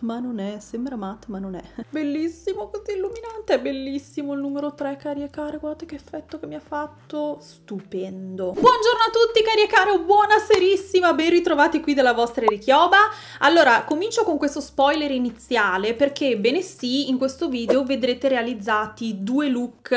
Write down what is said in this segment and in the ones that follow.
ma non è, sembra matte ma non è. Bellissimo così illuminante, è bellissimo il numero 3 cari e care, guardate che effetto che mi ha fatto, stupendo. Buongiorno a tutti cari e care, buona serissima, ben ritrovati qui dalla vostra Erichioba. Allora, comincio con questo spoiler iniziale perché bene sì, in questo video vedrete realizzati due look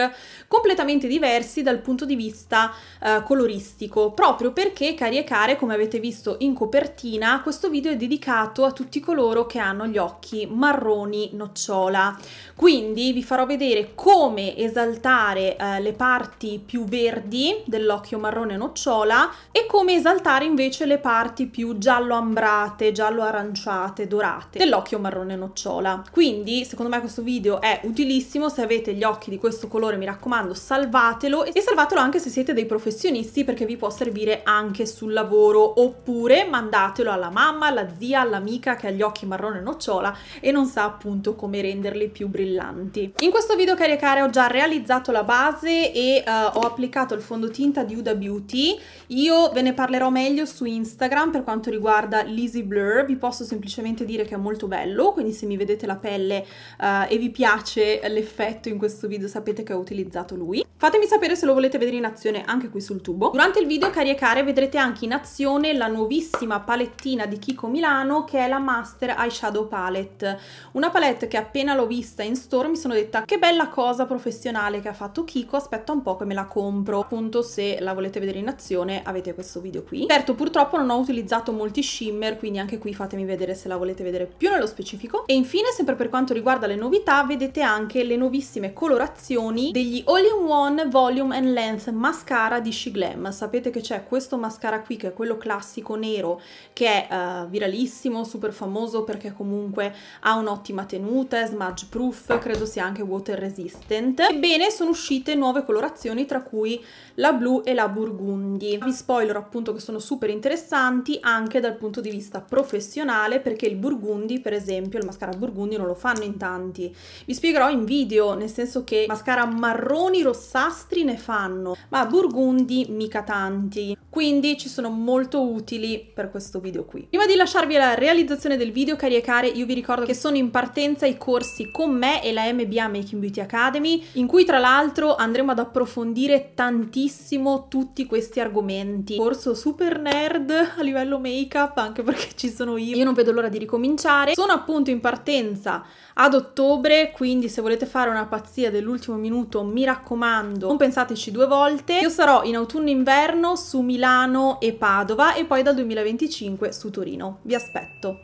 completamente diversi dal punto di vista eh, coloristico, proprio perché cari e care, come avete visto in copertina, questo video è dedicato a tutti coloro che hanno gli occhi marroni nocciola. Quindi vi farò vedere come esaltare eh, le parti più verdi dell'occhio marrone nocciola e come esaltare invece le parti più giallo ambrate, giallo aranciate, dorate dell'occhio marrone nocciola. Quindi secondo me questo video è utilissimo, se avete gli occhi di questo colore mi raccomando salvatelo e salvatelo anche se siete dei professionisti perché vi può servire anche sul lavoro oppure mandatelo alla mamma, alla zia, all'amica che ha gli occhi marrone nocciola nocciola e non sa appunto come renderli più brillanti. In questo video cari ho già realizzato la base e uh, ho applicato il fondotinta di Huda Beauty, io ve ne parlerò meglio su Instagram per quanto riguarda l'Easy Blur, vi posso semplicemente dire che è molto bello, quindi se mi vedete la pelle uh, e vi piace l'effetto in questo video sapete che ho utilizzato lui. Fatemi sapere se lo volete vedere in azione anche qui sul tubo. Durante il video cari vedrete anche in azione la nuovissima palettina di Kiko Milano che è la Master Eyeshadow palette. Una palette che appena l'ho vista in store mi sono detta che bella cosa professionale che ha fatto Kiko, aspetta un po' che me la compro. Appunto se la volete vedere in azione avete questo video qui. Certo purtroppo non ho utilizzato molti shimmer quindi anche qui fatemi vedere se la volete vedere più nello specifico. E infine sempre per quanto riguarda le novità vedete anche le nuovissime colorazioni degli All in One Volume and Length Mascara di Shiglam. Sapete che c'è questo mascara qui che è quello classico nero che è uh, viralissimo, super famoso perché comunque comunque ha un'ottima tenuta, è smudge proof, credo sia anche water resistant. Ebbene, sono uscite nuove colorazioni tra cui la blu e la burgundi. Vi spoiler appunto che sono super interessanti anche dal punto di vista professionale perché il burgundi, per esempio, il mascara burgundi non lo fanno in tanti. Vi spiegherò in video, nel senso che mascara marroni rossastri ne fanno, ma burgundi mica tanti quindi ci sono molto utili per questo video qui. Prima di lasciarvi alla realizzazione del video, cari e care, io vi ricordo che sono in partenza i corsi con me e la MBA Making Beauty Academy, in cui tra l'altro andremo ad approfondire tantissimo tutti questi argomenti. Corso super nerd a livello make-up, anche perché ci sono io. Io non vedo l'ora di ricominciare. Sono appunto in partenza ad ottobre, quindi se volete fare una pazzia dell'ultimo minuto, mi raccomando, non pensateci due volte. Io sarò in autunno-inverno su Milano e Padova e poi dal 2025 su Torino. Vi aspetto.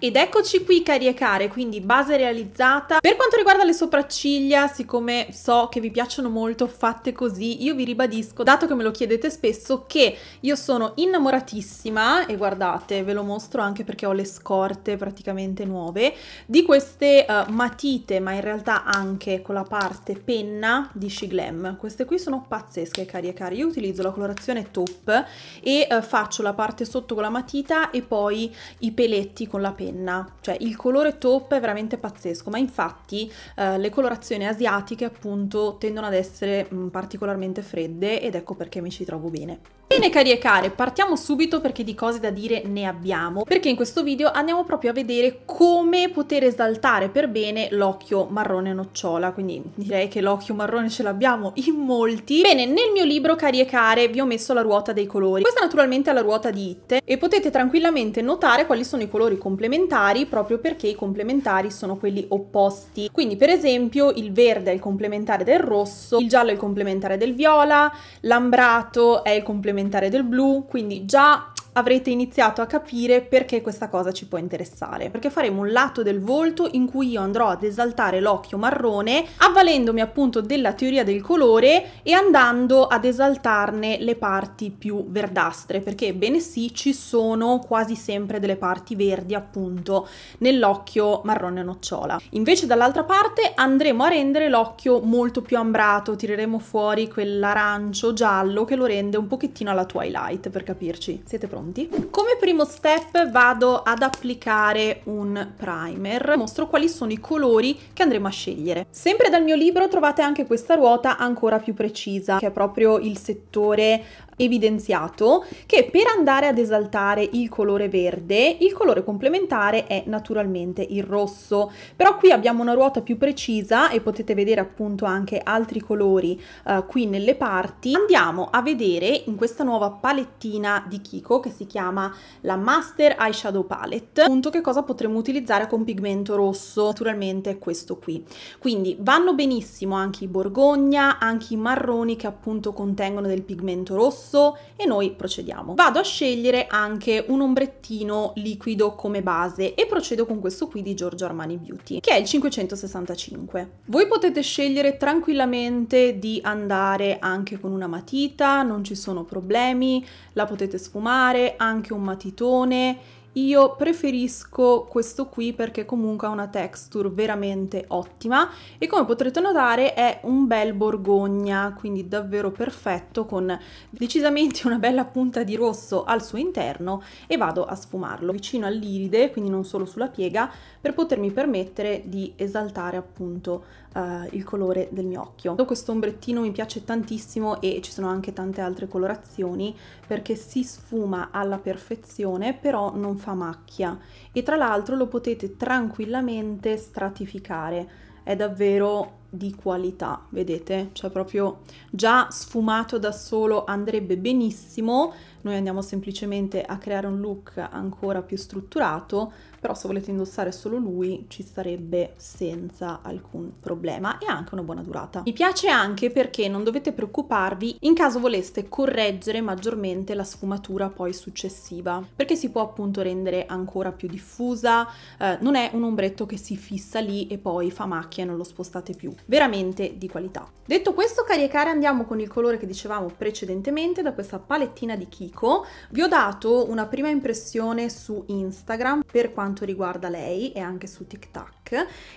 Ed eccoci qui cari e care, quindi base realizzata. Per quanto riguarda le sopracciglia, siccome so che vi piacciono molto fatte così, io vi ribadisco, dato che me lo chiedete spesso, che io sono innamoratissima, e guardate, ve lo mostro anche perché ho le scorte praticamente nuove, di queste uh, matite, ma in realtà anche con la parte penna di Shiglam. Queste qui sono pazzesche cari e care, io utilizzo la colorazione top e uh, faccio la parte sotto con la matita e poi i peletti con la penna penna, cioè il colore top è veramente pazzesco, ma infatti eh, le colorazioni asiatiche appunto tendono ad essere mh, particolarmente fredde ed ecco perché mi ci trovo bene. Bene cari e care, partiamo subito perché di cose da dire ne abbiamo, perché in questo video andiamo proprio a vedere come poter esaltare per bene l'occhio marrone nocciola, quindi direi che l'occhio marrone ce l'abbiamo in molti. Bene, nel mio libro cari e care vi ho messo la ruota dei colori, questa naturalmente è la ruota di Itte e potete tranquillamente notare quali sono i colori complementari proprio perché i complementari sono quelli opposti, quindi per esempio il verde è il complementare del rosso, il giallo è il complementare del viola, l'ambrato è il complementare complementare del blu, quindi già avrete iniziato a capire perché questa cosa ci può interessare, perché faremo un lato del volto in cui io andrò ad esaltare l'occhio marrone, avvalendomi appunto della teoria del colore e andando ad esaltarne le parti più verdastre, perché bene sì, ci sono quasi sempre delle parti verdi appunto nell'occhio marrone nocciola. Invece dall'altra parte andremo a rendere l'occhio molto più ambrato, tireremo fuori quell'arancio giallo che lo rende un pochettino alla Twilight, per capirci. Siete pronti? pronti. Come primo step vado ad applicare un primer, mostro quali sono i colori che andremo a scegliere. Sempre dal mio libro trovate anche questa ruota ancora più precisa, che è proprio il settore evidenziato che per andare ad esaltare il colore verde, il colore complementare è naturalmente il rosso. Però qui abbiamo una ruota più precisa e potete vedere appunto anche altri colori eh, qui nelle parti. Andiamo a vedere in questa nuova palettina di Kiko che si chiama la Master Eyeshadow Palette, appunto che cosa potremmo utilizzare con pigmento rosso, naturalmente questo qui. Quindi vanno benissimo anche i borgogna, anche i marroni che appunto contengono del pigmento rosso, rosso e noi procediamo. Vado a scegliere anche un ombrettino liquido come base e procedo con questo qui di Giorgio Armani Beauty, che è il 565. Voi potete scegliere tranquillamente di andare anche con una matita, non ci sono problemi, la potete sfumare, anche un matitone, io preferisco questo qui perché comunque ha una texture veramente ottima e come potrete notare è un bel borgogna, quindi davvero perfetto con decisamente una bella punta di rosso al suo interno e vado a sfumarlo vicino all'iride, quindi non solo sulla piega, per potermi permettere di esaltare appunto eh, il colore del mio occhio. Questo ombrettino mi piace tantissimo e ci sono anche tante altre colorazioni perché si sfuma alla perfezione però non fa fa macchia e tra l'altro lo potete tranquillamente stratificare. È davvero di qualità, vedete? Cioè proprio già sfumato da solo andrebbe benissimo, noi andiamo semplicemente a creare un look ancora più strutturato, però se volete indossare solo lui ci starebbe senza alcun problema e anche una buona durata. Mi piace anche perché non dovete preoccuparvi in caso voleste correggere maggiormente la sfumatura poi successiva, perché si può appunto rendere ancora più diffusa, eh, non è un ombretto che si fissa lì e poi fa macchia e non lo spostate più veramente di qualità. Detto questo, cari e cari, andiamo con il colore che dicevamo precedentemente da questa palettina di Kiko. Vi ho dato una prima impressione su Instagram per quanto riguarda lei e anche su TikTok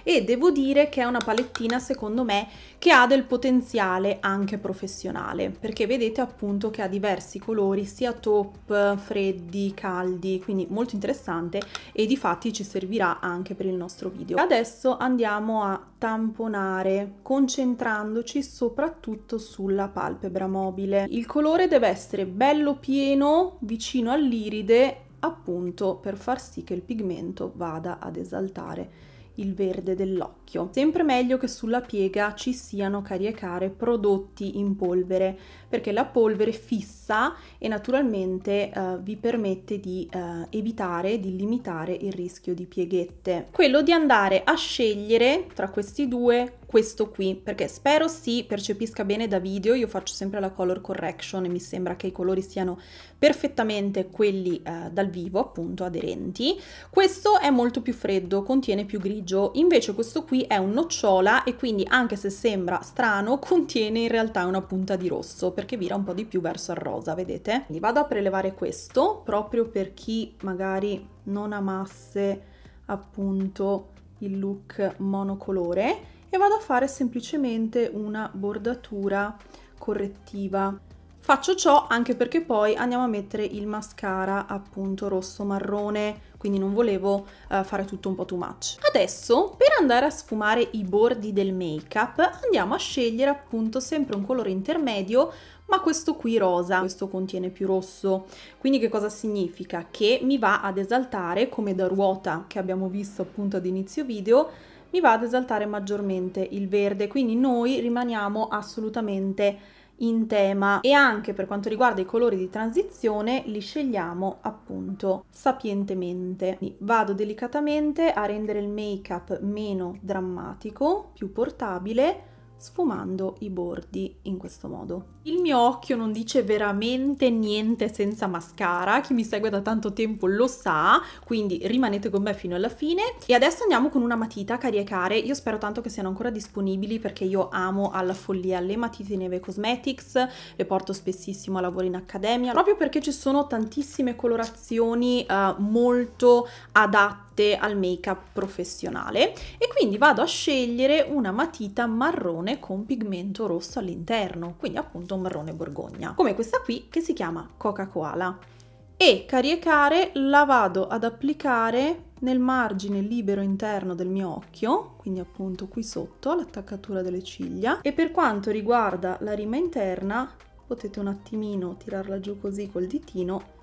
e devo dire che è una palettina secondo me che ha del potenziale anche professionale perché vedete appunto che ha diversi colori sia top, freddi, caldi quindi molto interessante e di fatti ci servirà anche per il nostro video. Adesso andiamo a tamponare concentrandoci soprattutto sulla palpebra mobile. Il colore deve essere bello pieno vicino all'iride appunto per far sì che il pigmento vada ad esaltare il verde dell'occhio parecchio. Sempre meglio che sulla piega ci siano, caricare prodotti in polvere, perché la polvere fissa e naturalmente eh, vi permette di eh, evitare, di limitare il rischio di pieghette. Quello di andare a scegliere tra questi due questo qui perché spero si percepisca bene da video io faccio sempre la color correction e mi sembra che i colori siano perfettamente quelli eh, dal vivo appunto aderenti questo è molto più freddo contiene più grigio invece questo qui è un nocciola e quindi anche se sembra strano contiene in realtà una punta di rosso perché vira un po' di più verso il rosa, vedete? Quindi vado a prelevare questo proprio per chi magari non amasse appunto il look monocolore e vado a fare semplicemente una bordatura correttiva. Faccio ciò anche perché poi andiamo a mettere il mascara appunto rosso marrone quindi non volevo uh, fare tutto un po' too much. Adesso, per andare a sfumare i bordi del make-up, andiamo a scegliere appunto sempre un colore intermedio, ma questo qui rosa, questo contiene più rosso. Quindi che cosa significa? Che mi va ad esaltare, come da ruota che abbiamo visto appunto ad inizio video, mi va ad esaltare maggiormente il verde, quindi noi rimaniamo assolutamente in tema e anche per quanto riguarda i colori di transizione li scegliamo appunto sapientemente. Quindi vado delicatamente a rendere il make up meno drammatico, più portabile sfumando i bordi in questo modo. Il mio occhio non dice veramente niente senza mascara, chi mi segue da tanto tempo lo sa, quindi rimanete con me fino alla fine. E adesso andiamo con una matita Cariecare, io spero tanto che siano ancora disponibili perché io amo alla follia le matite Neve Cosmetics, le porto spessissimo a lavoro in accademia, proprio perché ci sono tantissime colorazioni eh, molto adatte adatte al make-up professionale e quindi vado a scegliere una matita marrone con pigmento rosso all'interno, quindi appunto un marrone borgogna, come questa qui che si chiama Coca cola E caricare la vado ad applicare nel margine libero interno del mio occhio, quindi appunto qui sotto, l'attaccatura delle ciglia. E per quanto riguarda la rima interna, potete un attimino tirarla giù così col ditino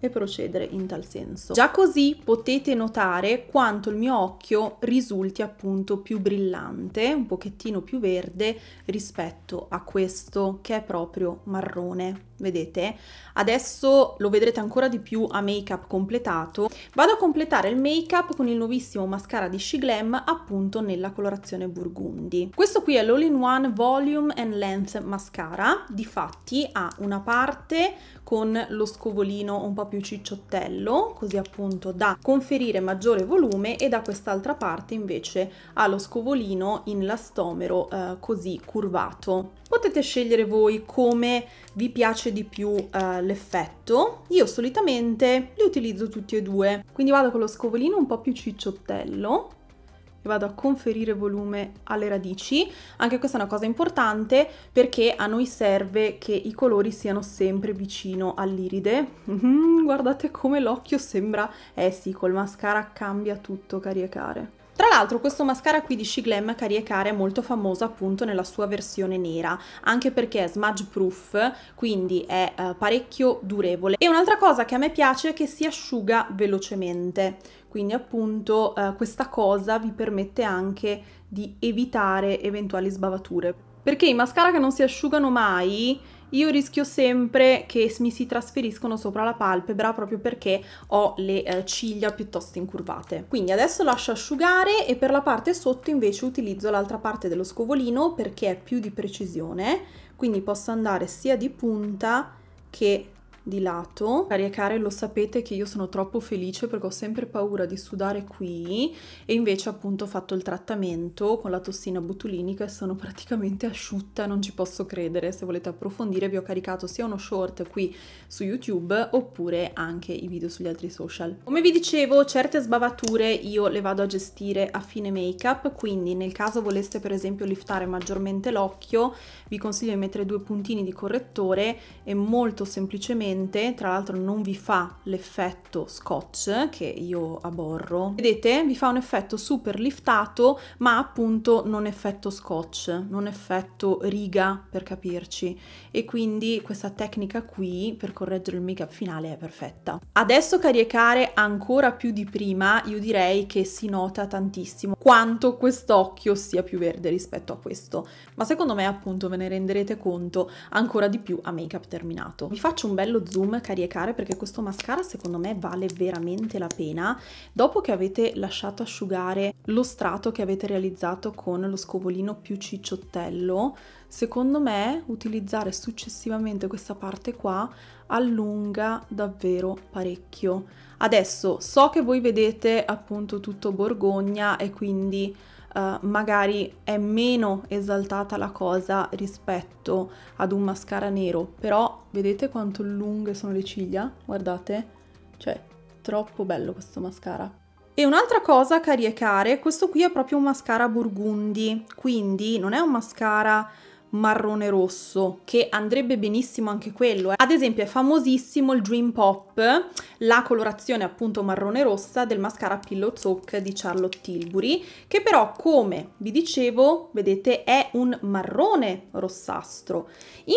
e procedere in tal senso. Già così potete notare quanto il mio occhio risulti appunto più brillante, un pochettino più verde rispetto a questo che è proprio marrone, vedete? Adesso lo vedrete ancora di più a make up completato. Vado a completare il make up con il nuovissimo mascara di She Glam appunto nella colorazione burgundi. Questo qui è l'All in One Volume and Length Mascara, difatti ha una parte con lo scovolino un po' più cicciottello, così appunto da conferire maggiore volume e da quest'altra parte invece ha lo scovolino in elastomero eh, così curvato. Potete scegliere voi come vi piace di più eh, l'effetto. Io solitamente li utilizzo tutti e due, quindi vado con lo scovolino un po' più cicciottello vado a conferire volume alle radici. Anche questa è una cosa importante perché a noi serve che i colori siano sempre vicino all'iride. Mm-hmm, guardate come l'occhio sembra... Eh sì, col mascara cambia tutto, cari e care. Tra l'altro questo mascara qui di She Glam Cariecare è molto famoso appunto nella sua versione nera, anche perché è smudge proof, quindi è eh, parecchio durevole. E un'altra cosa che a me piace è che si asciuga velocemente quindi appunto eh, questa cosa vi permette anche di evitare eventuali sbavature. Perché i mascara che non si asciugano mai io rischio sempre che mi si trasferiscono sopra la palpebra proprio perché ho le eh, ciglia piuttosto incurvate. Quindi adesso lascio asciugare e per la parte sotto invece utilizzo l'altra parte dello scovolino perché è più di precisione, quindi posso andare sia di punta che di lato. Cari care, lo sapete che io sono troppo felice perché ho sempre paura di sudare qui e invece appunto ho fatto il trattamento con la tossina botulinica e sono praticamente asciutta, non ci posso credere. Se volete approfondire vi ho caricato sia uno short qui su YouTube oppure anche i video sugli altri social. Come vi dicevo, certe sbavature io le vado a gestire a fine make up, quindi nel caso voleste per esempio liftare maggiormente l'occhio, vi consiglio di mettere due puntini di correttore e molto semplicemente velocemente, tra l'altro non vi fa l'effetto scotch che io aborro. Vedete, vi fa un effetto super liftato, ma appunto non effetto scotch, non effetto riga per capirci. E quindi questa tecnica qui per correggere il make up finale è perfetta. Adesso caricare ancora più di prima, io direi che si nota tantissimo quanto quest'occhio sia più verde rispetto a questo, ma secondo me appunto ve ne renderete conto ancora di più a make up terminato. Vi faccio un bello lo zoom caricare perché questo mascara secondo me vale veramente la pena dopo che avete lasciato asciugare lo strato che avete realizzato con lo scovolino più cicciottello secondo me utilizzare successivamente questa parte qua allunga davvero parecchio adesso so che voi vedete appunto tutto borgogna e quindi eh, magari è meno esaltata la cosa rispetto ad un mascara nero, però vedete quanto lunghe sono le ciglia? Guardate, cioè troppo bello questo mascara. E un'altra cosa, cari e care, questo qui è proprio un mascara burgundi, quindi non è un mascara marrone rosso che andrebbe benissimo anche quello. Eh. Ad esempio è famosissimo il Dream Pop, la colorazione appunto marrone rossa del mascara Pillow Talk di Charlotte Tilbury, che però come vi dicevo, vedete, è un marrone rossastro.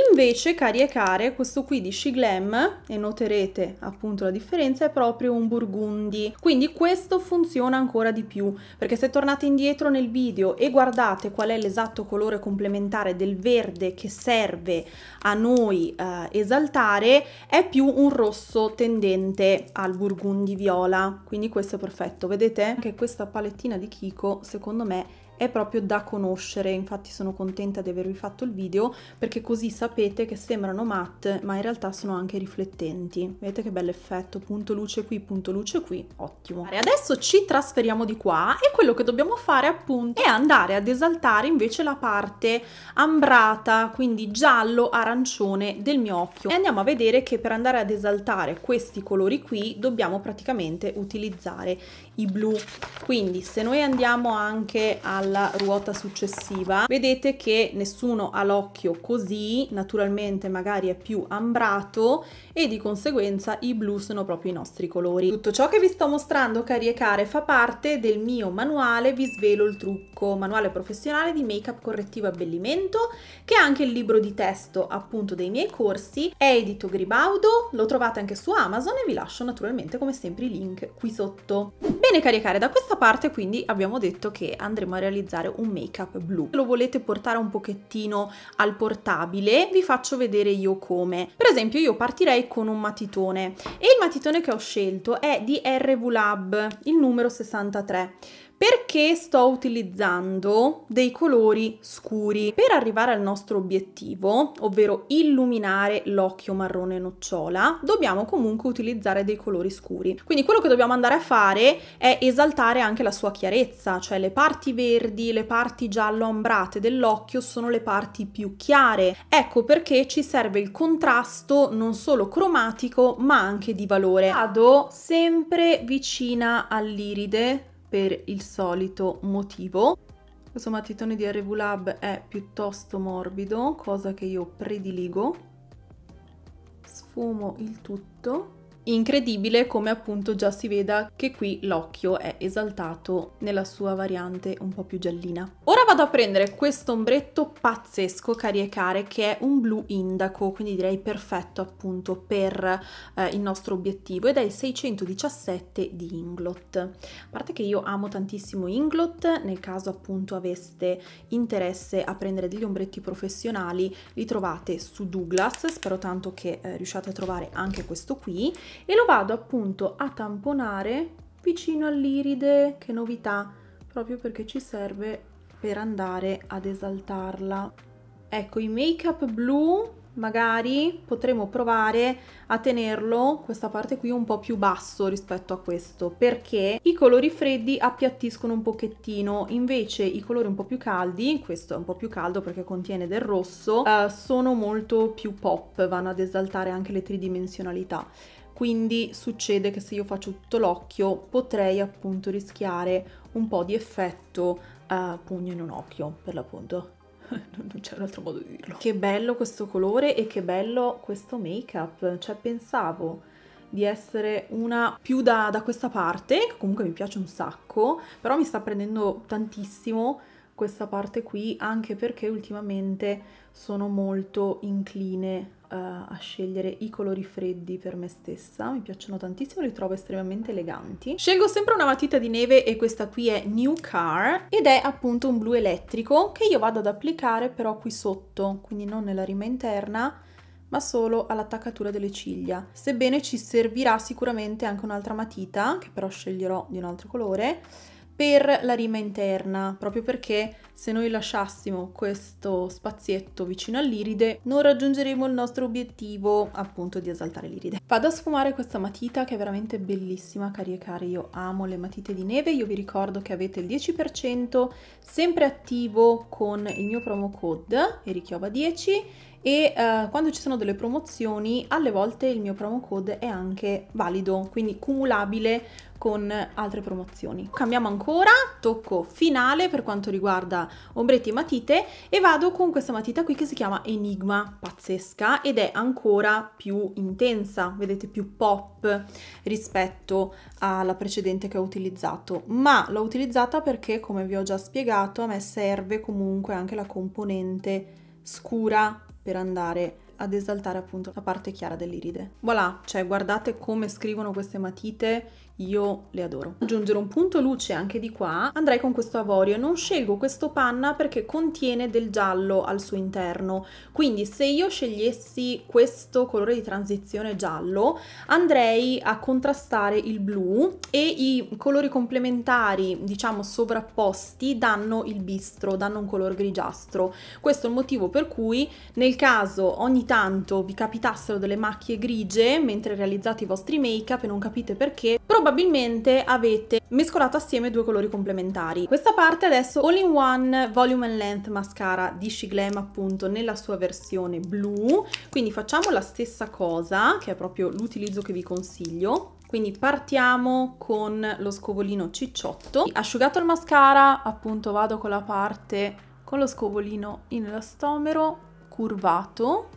Invece, cari e care, questo qui di She Glam, e noterete appunto la differenza, è proprio un burgundi. Quindi questo funziona ancora di più, perché se tornate indietro nel video e guardate qual è l'esatto colore complementare del verde che serve a noi eh, esaltare è più un rosso tendente al burgundi viola, quindi questo è perfetto. Vedete che questa palettina di Kiko secondo me è proprio da conoscere, infatti sono contenta di avervi fatto il video perché così sapete che sembrano matte ma in realtà sono anche riflettenti. Vedete che bello effetto, punto luce qui, punto luce qui, ottimo. Adesso ci trasferiamo di qua e quello che dobbiamo fare appunto è andare ad esaltare invece la parte ambrata, quindi giallo, arancione del mio occhio. E andiamo a vedere che per andare ad esaltare questi colori qui dobbiamo praticamente utilizzare i blu. Quindi se noi andiamo anche alla alla ruota successiva vedete che nessuno ha l'occhio così naturalmente magari è più ambrato e di conseguenza i blu sono proprio i nostri colori tutto ciò che vi sto mostrando cari e care fa parte del mio manuale vi svelo il trucco manuale professionale di make up correttivo abbellimento che è anche il libro di testo appunto dei miei corsi è edito Gribaudo lo trovate anche su Amazon e vi lascio naturalmente come sempre i link qui sotto bene cari e care da questa parte quindi abbiamo detto che andremo a realizzare realizzare un make up blu. Se lo volete portare un pochettino al portabile vi faccio vedere io come. Per esempio io partirei con un matitone e il matitone che ho scelto è di RV Lab, il numero 63 perché sto utilizzando dei colori scuri per arrivare al nostro obiettivo, ovvero illuminare l'occhio marrone nocciola, dobbiamo comunque utilizzare dei colori scuri. Quindi quello che dobbiamo andare a fare è esaltare anche la sua chiarezza, cioè le parti verdi, le parti giallo ambrate dell'occhio sono le parti più chiare. Ecco perché ci serve il contrasto non solo cromatico ma anche di valore. Vado sempre vicina all'iride per il solito motivo. Questo mattitone di RV Lab è piuttosto morbido, cosa che io prediligo. Sfumo il tutto Incredibile come appunto già si veda che qui l'occhio è esaltato nella sua variante un po' più giallina. Ora vado a prendere questo ombretto pazzesco, cari e care, che è un blu indaco, quindi direi perfetto appunto per eh, il nostro obiettivo ed è il 617 di Inglot. A parte che io amo tantissimo Inglot, nel caso appunto aveste interesse a prendere degli ombretti professionali, li trovate su Douglas, spero tanto che eh, riusciate a trovare anche questo qui e lo vado appunto a tamponare vicino all'iride, che novità, proprio perché ci serve per andare ad esaltarla. Ecco, i make up blu magari potremo provare a tenerlo questa parte qui un po' più basso rispetto a questo perché i colori freddi appiattiscono un pochettino invece i colori un po' più caldi questo è un po' più caldo perché contiene del rosso eh, sono molto più pop vanno ad esaltare anche le tridimensionalità quindi succede che se io faccio tutto l'occhio potrei appunto rischiare un po' di effetto eh, pugno in un occhio per l'appunto non c'è un altro modo di dirlo che bello questo colore e che bello questo make up cioè pensavo di essere una più da, da questa parte che comunque mi piace un sacco però mi sta prendendo tantissimo questa parte qui anche perché ultimamente sono molto incline eh, a scegliere i colori freddi per me stessa, mi piacciono tantissimo, li trovo estremamente eleganti. Scelgo sempre una matita di neve e questa qui è New Car ed è appunto un blu elettrico che io vado ad applicare però qui sotto, quindi non nella rima interna, ma solo all'attaccatura delle ciglia. Sebbene ci servirà sicuramente anche un'altra matita, che però sceglierò di un altro colore, per la rima interna, proprio perché se noi lasciassimo questo spazietto vicino all'iride non raggiungeremo il nostro obiettivo appunto di esaltare l'iride. Vado a sfumare questa matita che è veramente bellissima, cari e cari, io amo le matite di neve, io vi ricordo che avete il 10% sempre attivo con il mio promo code erichioba10 e eh, quando ci sono delle promozioni alle volte il mio promo code è anche valido, quindi cumulabile con altre promozioni. Cambiamo ancora, tocco finale per quanto riguarda ombretti e matite e vado con questa matita qui che si chiama Enigma, pazzesca ed è ancora più intensa, vedete più pop rispetto alla precedente che ho utilizzato, ma l'ho utilizzata perché come vi ho già spiegato a me serve comunque anche la componente scura per andare ad esaltare appunto la parte chiara dell'iride. Voilà, cioè guardate come scrivono queste matite io le adoro. Aggiungere un punto luce anche di qua, andrei con questo avorio. Non scelgo questo panna perché contiene del giallo al suo interno, quindi se io scegliessi questo colore di transizione giallo, andrei a contrastare il blu e i colori complementari, diciamo sovrapposti, danno il bistro, danno un colore grigiastro. Questo è il motivo per cui nel caso ogni tanto vi capitassero delle macchie grigie mentre realizzate i vostri make-up e non capite perché, probabilmente probabilmente avete mescolato assieme due colori complementari. Questa parte adesso All in One Volume and Length Mascara di Shiglam appunto nella sua versione blu, quindi facciamo la stessa cosa che è proprio l'utilizzo che vi consiglio. Quindi partiamo con lo scovolino cicciotto. Asciugato il mascara, appunto vado con la parte con lo scovolino in elastomero curvato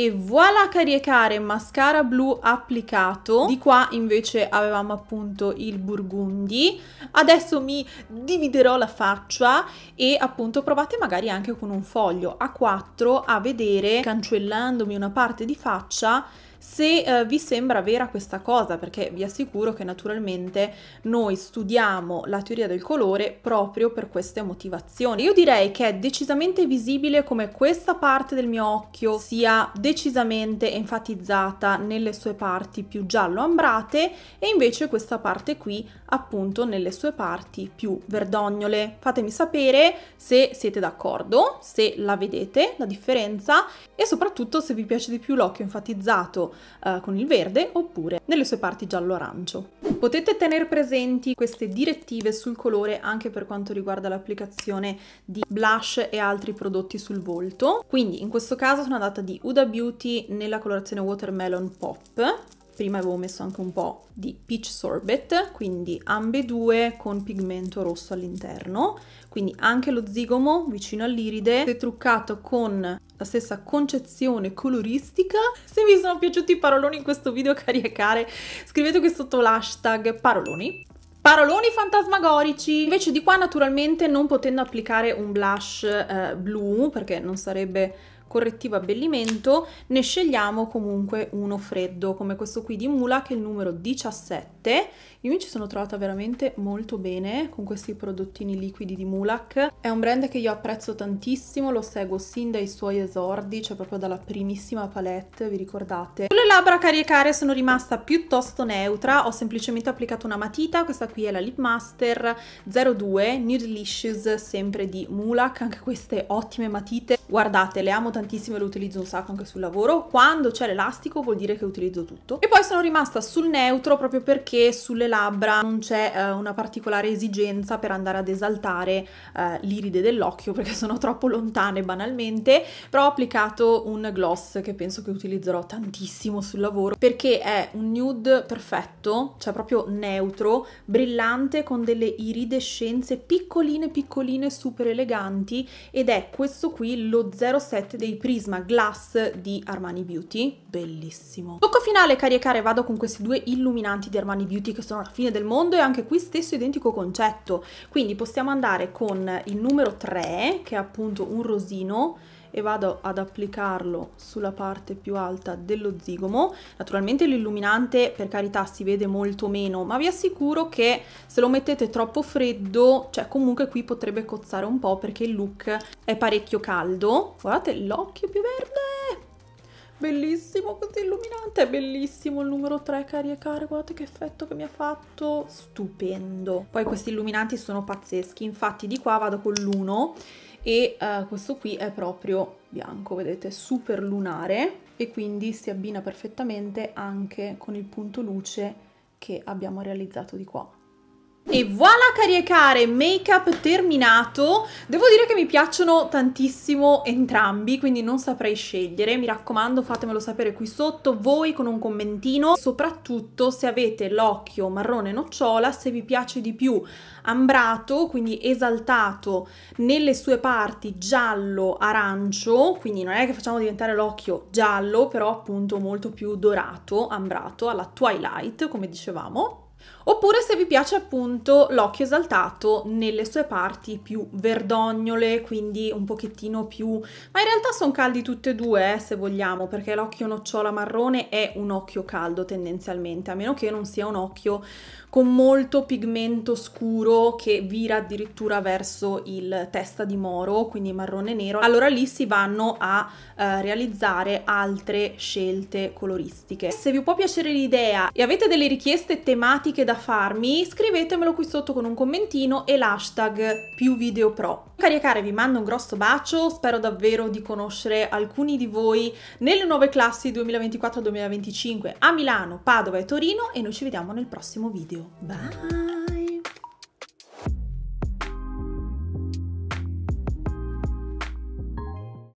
e voilà caricare mascara blu applicato di qua invece avevamo appunto il burgundi adesso mi dividerò la faccia e appunto provate magari anche con un foglio a 4 a vedere cancellandomi una parte di faccia se eh, vi sembra vera questa cosa, perché vi assicuro che naturalmente noi studiamo la teoria del colore proprio per queste motivazioni. Io direi che è decisamente visibile come questa parte del mio occhio sia decisamente enfatizzata nelle sue parti più giallo ambrate e invece questa parte qui appunto nelle sue parti più verdognole. Fatemi sapere se siete d'accordo, se la vedete la differenza e soprattutto se vi piace di più l'occhio enfatizzato bianco eh, con il verde oppure nelle sue parti giallo-arancio. Potete tenere presenti queste direttive sul colore anche per quanto riguarda l'applicazione di blush e altri prodotti sul volto. Quindi in questo caso sono andata di Huda Beauty nella colorazione Watermelon Pop prima avevo messo anche un po' di peach sorbet, quindi ambedue con pigmento rosso all'interno, quindi anche lo zigomo vicino all'iride, è truccato con la stessa concezione coloristica. Se vi sono piaciuti i paroloni in questo video e care, scrivete qui sotto l'hashtag paroloni paroloni fantasmagorici invece di qua naturalmente non potendo applicare un blush eh, blu perché non sarebbe correttivo abbellimento, ne scegliamo comunque uno freddo, come questo qui di Mula, che è il numero 17. Io mi ci sono trovata veramente molto bene con questi prodottini liquidi di Mulak. È un brand che io apprezzo tantissimo, lo seguo sin dai suoi esordi, cioè proprio dalla primissima palette, vi ricordate? Sulle labbra caricare sono rimasta piuttosto neutra, ho semplicemente applicato una matita, questa qui è la Lip Master 02 Nude Licious, sempre di Mulak, anche queste ottime matite. Guardate, le amo tantissimo tantissimo e lo utilizzo un sacco anche sul lavoro. Quando c'è l'elastico vuol dire che utilizzo tutto. E poi sono rimasta sul neutro proprio perché sulle labbra non c'è eh, una particolare esigenza per andare ad esaltare eh, l'iride dell'occhio perché sono troppo lontane banalmente, però ho applicato un gloss che penso che utilizzerò tantissimo sul lavoro perché è un nude perfetto, cioè proprio neutro, brillante con delle iridescenze piccoline piccoline super eleganti ed è questo qui lo 07 dei dei Prisma Glass di Armani Beauty, bellissimo. Tocco finale cari care vado con questi due illuminanti di Armani Beauty che sono la fine del mondo e anche qui stesso identico concetto, quindi possiamo andare con il numero 3 che è appunto un rosino e vado ad applicarlo sulla parte più alta dello zigomo. Naturalmente l'illuminante per carità si vede molto meno, ma vi assicuro che se lo mettete troppo freddo, cioè comunque qui potrebbe cozzare un po' perché il look è parecchio caldo. Guardate l'occhio più verde! Bellissimo questo illuminante, è bellissimo il numero 3 cari e care, guardate che effetto che mi ha fatto, stupendo. Poi questi illuminanti sono pazzeschi, infatti di qua vado con l'1 e eh, questo qui è proprio bianco, vedete, super lunare e quindi si abbina perfettamente anche con il punto luce che abbiamo realizzato di qua. E voilà cari e care, make up terminato. Devo dire che mi piacciono tantissimo entrambi, quindi non saprei scegliere. Mi raccomando fatemelo sapere qui sotto, voi con un commentino. Soprattutto se avete l'occhio marrone nocciola, se vi piace di più ambrato, quindi esaltato nelle sue parti giallo-arancio, quindi non è che facciamo diventare l'occhio giallo, però appunto molto più dorato, ambrato, alla Twilight, come dicevamo Oppure se vi piace appunto l'occhio esaltato nelle sue parti più verdognole, quindi un pochettino più... Ma in realtà sono caldi tutte e due, eh, se vogliamo, perché l'occhio nocciola marrone è un occhio caldo tendenzialmente, a meno che non sia un occhio con molto pigmento scuro che vira addirittura verso il testa di moro, quindi marrone nero, allora lì si vanno a eh, realizzare altre scelte coloristiche. Se vi può piacere l'idea e avete delle richieste tematiche da farmi, scrivetemelo qui sotto con un commentino e l'hashtag più video pro. Cari care, vi mando un grosso bacio, spero davvero di conoscere alcuni di voi nelle nuove classi 2024-2025 a Milano, Padova e Torino e noi ci vediamo nel prossimo video. Bye!